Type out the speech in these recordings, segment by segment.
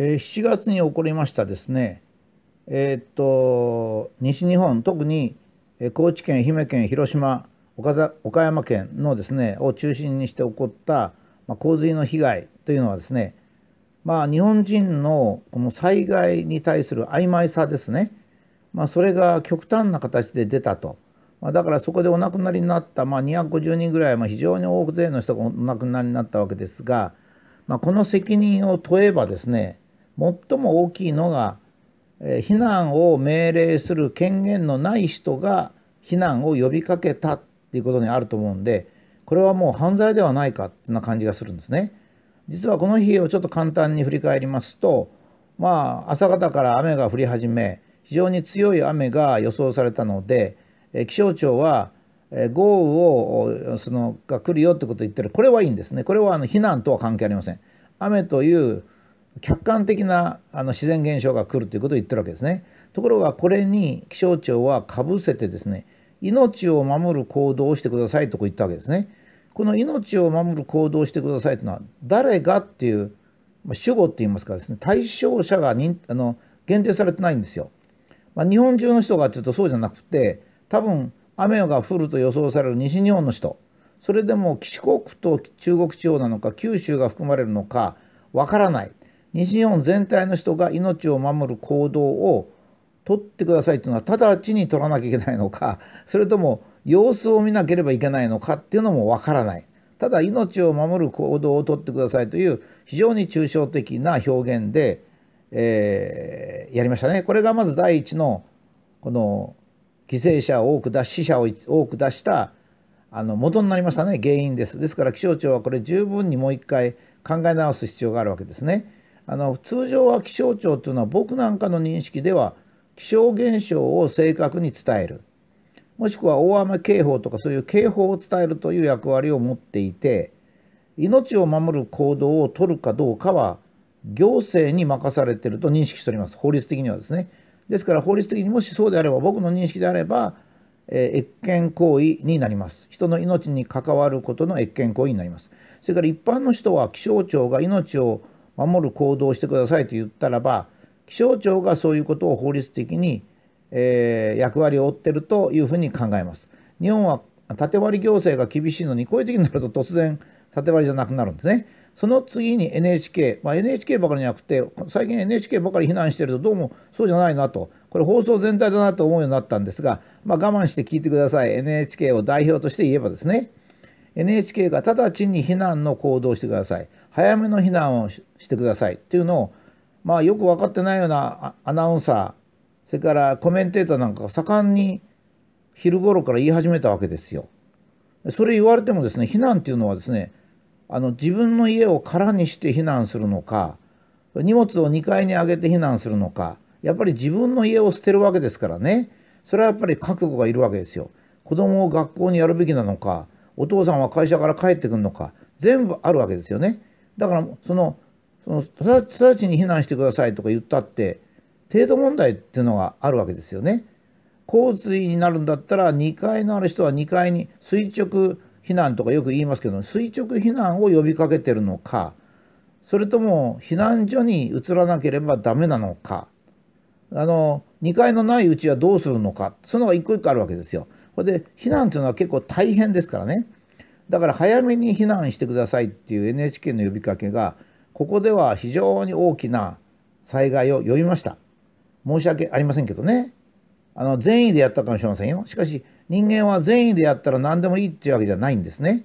え7月に起こりましたですね、えー、っと西日本特に高知県愛媛県広島岡岡山県のですねを中心にして起こった、まあ、洪水の被害というのはですねまあ日本人のこの災害に対する曖昧さですね、まあ、それが極端な形で出たと、まあ、だからそこでお亡くなりになった、まあ、250人ぐらい、まあ、非常に大勢の人がお亡くなりになったわけですが、まあ、この責任を問えばですね最も大きいのが、え避難を命令する権限のない人が避難を呼びかけたっていうことにあると思うんで、これはもう犯罪ではないかってな感じがするんですね。実はこの日をちょっと簡単に振り返りますと、まあ、朝方から雨が降り始め、非常に強い雨が予想されたので、え気象庁は、え豪雨をそのが来るよってことを言ってる、これはいいんですね。これはあの避難とは関係ありません。雨という客観的なあの自然現象が来るということを言ってるわけですね。ところがこれに気象庁はかぶせてですね命を守る行動をしてくださいとこう言ったわけですね。この命を守る行動をしてくださいというのは誰がっていう、まあ、主語って言いますかですね対象者がにあの限定されてないんですよ。まあ、日本中の人がちょっとそうじゃなくて多分雨が降ると予想される西日本の人それでも四国と中国地方なのか九州が含まれるのかわからない西日本全体の人が命を守る行動を取ってくださいというのは直ちに取らなきゃいけないのかそれとも様子を見なければいけないのかっていうのもわからないただ命を守る行動をとってくださいという非常に抽象的な表現で、えー、やりましたねこれがまず第一のこの犠牲者を多く出し死者を多く出したあの元になりましたね原因ですですから気象庁はこれ十分にもう一回考え直す必要があるわけですね。あの通常は気象庁というのは僕なんかの認識では気象現象を正確に伝えるもしくは大雨警報とかそういう警報を伝えるという役割を持っていて命を守る行動を取るかどうかは行政に任されてると認識しております法律的にはですねですから法律的にもしそうであれば僕の認識であれば、えー、越権行為になります人の命に関わることの越権行為になりますそれから一般の人は気象庁が命を守る行動をしてくださいと言ったらば気象庁がそういうことを法律的に、えー、役割を負ってるというふうに考えます。日本は縦割り行政が厳しいのにこういう時になると突然縦割りじゃなくなるんですね。その次に NHK、まあ、NHK ばかりじゃなくて最近 NHK ばかり非難してるとどうもそうじゃないなとこれ放送全体だなと思うようになったんですが、まあ、我慢して聞いてください NHK を代表として言えばですね NHK が直ちに避難の行動をしてください早めの避難をしてくださいっていうのを、まあ、よく分かってないようなアナウンサーそれからコメンテーターなんかが盛んに昼頃から言い始めたわけですよ。それ言われてもですね避難っていうのはですねあの自分の家を空にして避難するのか荷物を2階に上げて避難するのかやっぱり自分の家を捨てるわけですからねそれはやっぱり覚悟がいるわけですよ。子供を学校にやるべきなのかお父さんは会社から帰ってくるのか全部あるわけですよね。だからそのその直ちに避難してくださいとか言ったって程度問題っていうのがあるわけですよね。洪水になるんだったら2階のある人は2階に垂直避難とかよく言いますけど垂直避難を呼びかけてるのかそれとも避難所に移らなければダメなのかあの2階のないうちはどうするのかそういうのが一個一個あるわけですよ。で避難というのは結構大変ですからね。だから早めに避難してくださいっていう NHK の呼びかけがここでは非常に大きな災害を呼びました申し訳ありませんけどねあの善意でやったかもしれませんよしかし人間は善意でやったら何でもいいっていうわけじゃないんですね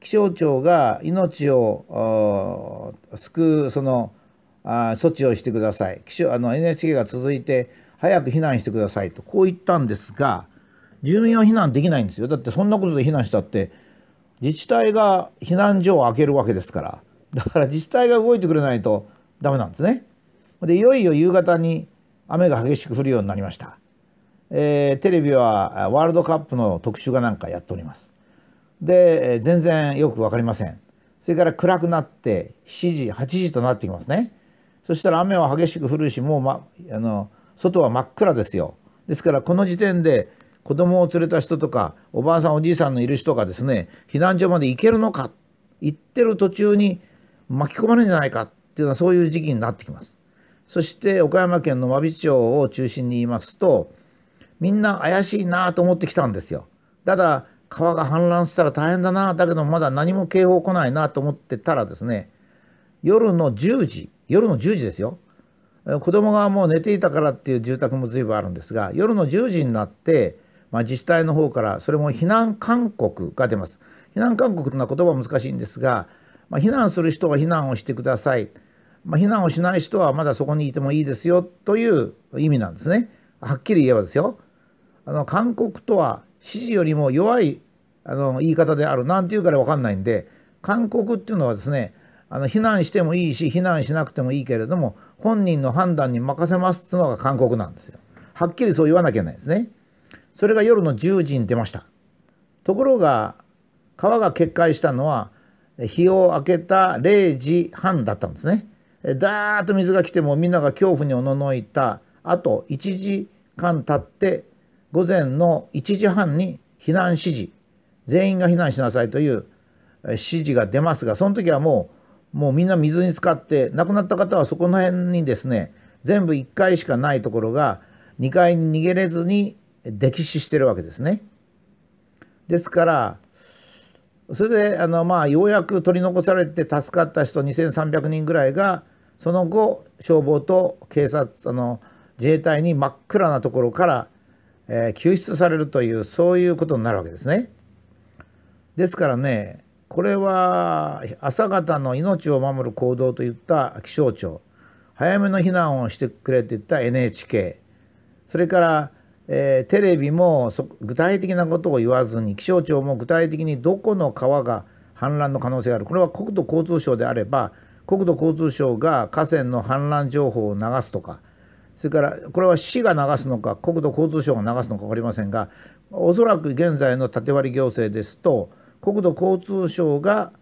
気象庁が命を救うその措置をしてください気象あの NHK が続いて早く避難してくださいとこう言ったんですが住民は避難できないんですよだってそんなことで避難したって自治体が避難所を開けるわけですから、だから自治体が動いてくれないとダメなんですね。で、いよいよ夕方に雨が激しく降るようになりました。えー、テレビはワールドカップの特集がなんかやっております。で、全然よくわかりません。それから暗くなって7時、8時となってきますね。そしたら雨は激しく降るし、もう、ま、あの外は真っ暗ですよ。ですからこの時点で子供を連れた人とかおばあさんおじいさんのいる人がですね避難所まで行けるのか行ってる途中に巻き込まれるんじゃないかっていうのはそういう時期になってきます。そして岡山県の真備町を中心に言いますとみんな怪しいなと思ってきたんですよ。ただ川が氾濫したら大変だなだけどまだ何も警報来ないなと思ってたらですね夜の10時夜の10時ですよ子供がもう寝ていたからっていう住宅も随分あるんですが夜の10時になってまあ、自治体の方からそれも避難勧告が出ます。避難勧告というのは言葉難しいんですが、まあ、避難する人は避難をしてください、まあ、避難をしない人はまだそこにいてもいいですよという意味なんですね。はっきり言えばですよ。あの勧告とは指示よりも弱いあの言い方であるなんていうから分かんないんで勧告っていうのはですねあの避難してもいいし避難しなくてもいいけれども本人の判断に任せますっていうのが勧告なんですよ。はっきりそう言わなきゃいけないですね。それが夜の10時に出ましたところが川が決壊したのは日を明けた0時半だったんですねだーっと水が来てもみんなが恐怖におののいたあと1時間経って午前の1時半に避難指示全員が避難しなさいという指示が出ますがその時はもうもうみんな水に浸かって亡くなった方はそこの辺にですね全部1階しかないところが2階に逃げれずに溺死してるわけですね。ですからそれであのまあようやく取り残されて助かった人2,300人ぐらいがその後消防と警察あの自衛隊に真っ暗なところから、えー、救出されるというそういうことになるわけですね。ですからねこれは朝方の命を守る行動といった気象庁早めの避難をしてくれといった NHK それからえー、テレビも具体的なことを言わずに気象庁も具体的にどこの川が氾濫の可能性があるこれは国土交通省であれば国土交通省が河川の氾濫情報を流すとかそれからこれは市が流すのか国土交通省が流すのか分かりませんがおそらく現在の縦割り行政ですと国土交通省が、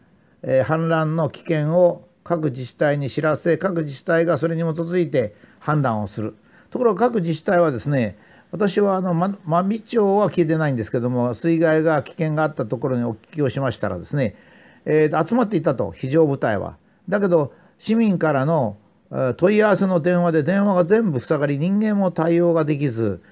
えー、氾濫の危険を各自治体に知らせ各自治体がそれに基づいて判断をするところが各自治体はですね私はあの、真備町は聞いてないんですけども水害が危険があったところにお聞きをしましたらですね、えー、集まっていたと非常部隊は。だけど市民からの問い合わせの電話で電話が全部塞がり人間も対応ができず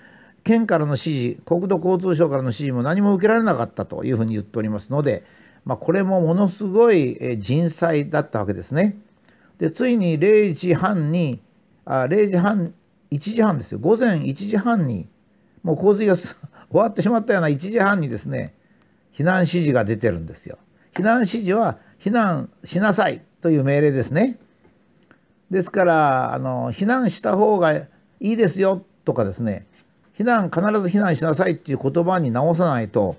県からの指示国土交通省からの指示も何も受けられなかったというふうに言っておりますので、まあ、これもものすごい人災だったわけですね。でついに0時半にあ0時半1時半ですよ午前1時半にもう洪水が 終わってしまったような1時半にですね避難指示が出てるんですよ。避難指示は避難しなさいという命令ですね。ですからあの避難した方がいいですよとかですね避難必ず避難しなさいっていう言葉に直さないと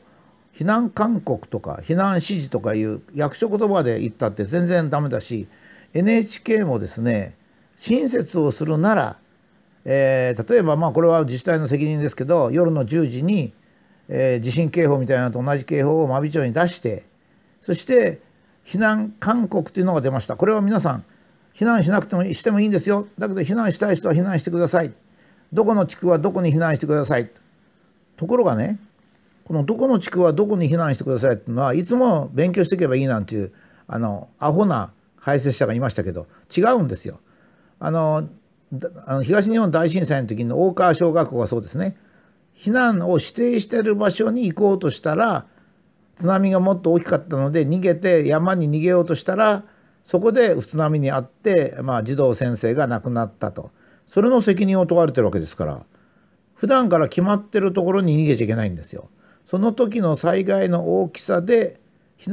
避難勧告とか避難指示とかいう役所言葉で言ったって全然ダメだし NHK もですね親切をするならえー、例えばまあこれは自治体の責任ですけど夜の10時に、えー、地震警報みたいなのと同じ警報を真備町に出してそして避難勧告というのが出ましたこれは皆さん避難しなくてもしてもいいんですよだけど避難したい人は避難してくださいどこの地区はどこに避難してくださいところがねこのどこの地区はどこに避難してくださいっていうのはいつも勉強していけばいいなんていうあのアホな解説者がいましたけど違うんですよ。あのあの東日本大震災の時の大川小学校がそうですね避難を指定してる場所に行こうとしたら津波がもっと大きかったので逃げて山に逃げようとしたらそこで津波にあって、まあ、児童先生が亡くなったとそれの責任を問われてるわけですから普段から決まってるところに逃げちゃいけないんですよ。その時の災害の大きさで避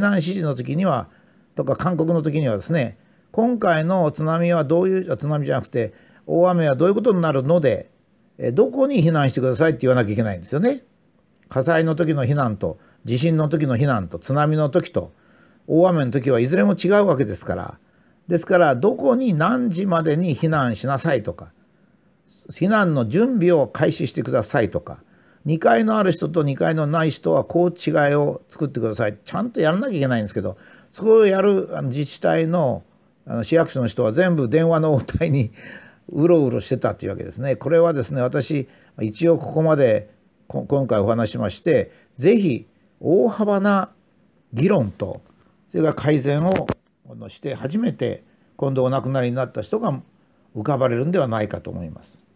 難指示の時にはとか勧告の時にはですね今回の津波はどういう津波じゃなくて大雨はどういうことになるのでどこに避難してくださいって言わなきゃいけないんですよね。火災の時の避難と地震の時の避難と津波の時と大雨の時はいずれも違うわけですからですからどこに何時までに避難しなさいとか避難の準備を開始してくださいとか2階のある人と2階のない人はこう違いを作ってくださいちゃんとやらなきゃいけないんですけどそれをやる自治体のあの市役所の人は全部電話の応対に うろうろしてたていうわけですね。これはですね私一応ここまで今回お話しまして是非大幅な議論とそれから改善をして初めて今度お亡くなりになった人が浮かばれるんではないかと思います。